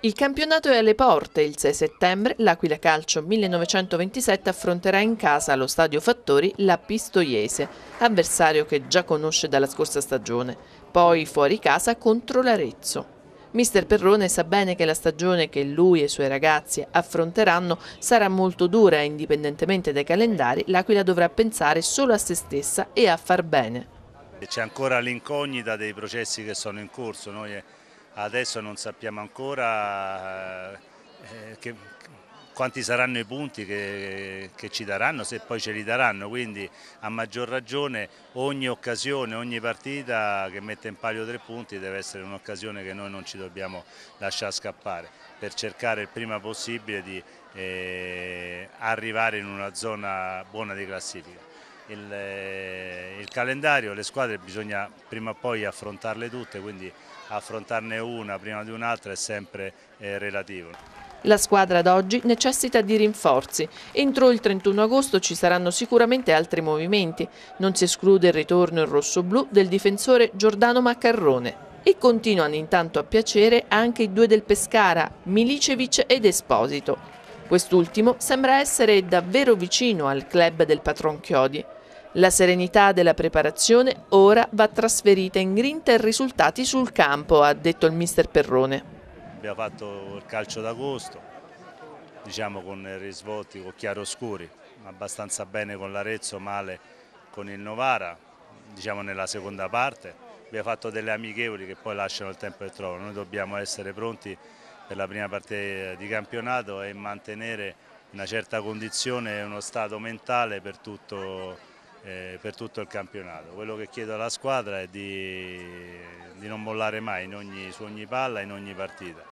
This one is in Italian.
Il campionato è alle porte. Il 6 settembre l'Aquila Calcio 1927 affronterà in casa allo stadio Fattori la Pistoiese, avversario che già conosce dalla scorsa stagione, poi fuori casa contro l'Arezzo. Mister Perrone sa bene che la stagione che lui e i suoi ragazzi affronteranno sarà molto dura indipendentemente dai calendari l'Aquila dovrà pensare solo a se stessa e a far bene. C'è ancora l'incognita dei processi che sono in corso. Noi adesso non sappiamo ancora eh, eh, che, quanti saranno i punti che, che, ci daranno, se poi ce li daranno, quindi a maggior ragione ogni occasione, ogni partita che mette in palio tre punti deve essere un'occasione che noi non ci dobbiamo lasciare scappare per cercare il prima possibile di eh, arrivare in una zona buona di classifica. Il, eh, il calendario, le squadre bisogna prima o poi affrontarle tutte, quindi affrontarne una prima di un'altra è sempre eh, relativo. La squadra ad oggi necessita di rinforzi. Entro il 31 agosto ci saranno sicuramente altri movimenti. Non si esclude il ritorno in rosso-blu del difensore Giordano Maccarrone. E continuano intanto a piacere anche i due del Pescara, Milicevic ed Esposito. Quest'ultimo sembra essere davvero vicino al club del patron Chiodi. La serenità della preparazione ora va trasferita in grinta e risultati sul campo, ha detto il mister Perrone. Abbiamo fatto il calcio d'agosto, diciamo con risvolti, con chiaroscuri, abbastanza bene con l'Arezzo, male con il Novara, diciamo nella seconda parte. Abbiamo fatto delle amichevoli che poi lasciano il tempo che trovano. Noi dobbiamo essere pronti per la prima parte di campionato e mantenere una certa condizione e uno stato mentale per tutto il eh, per tutto il campionato. Quello che chiedo alla squadra è di, di non mollare mai ogni, su ogni palla, in ogni partita.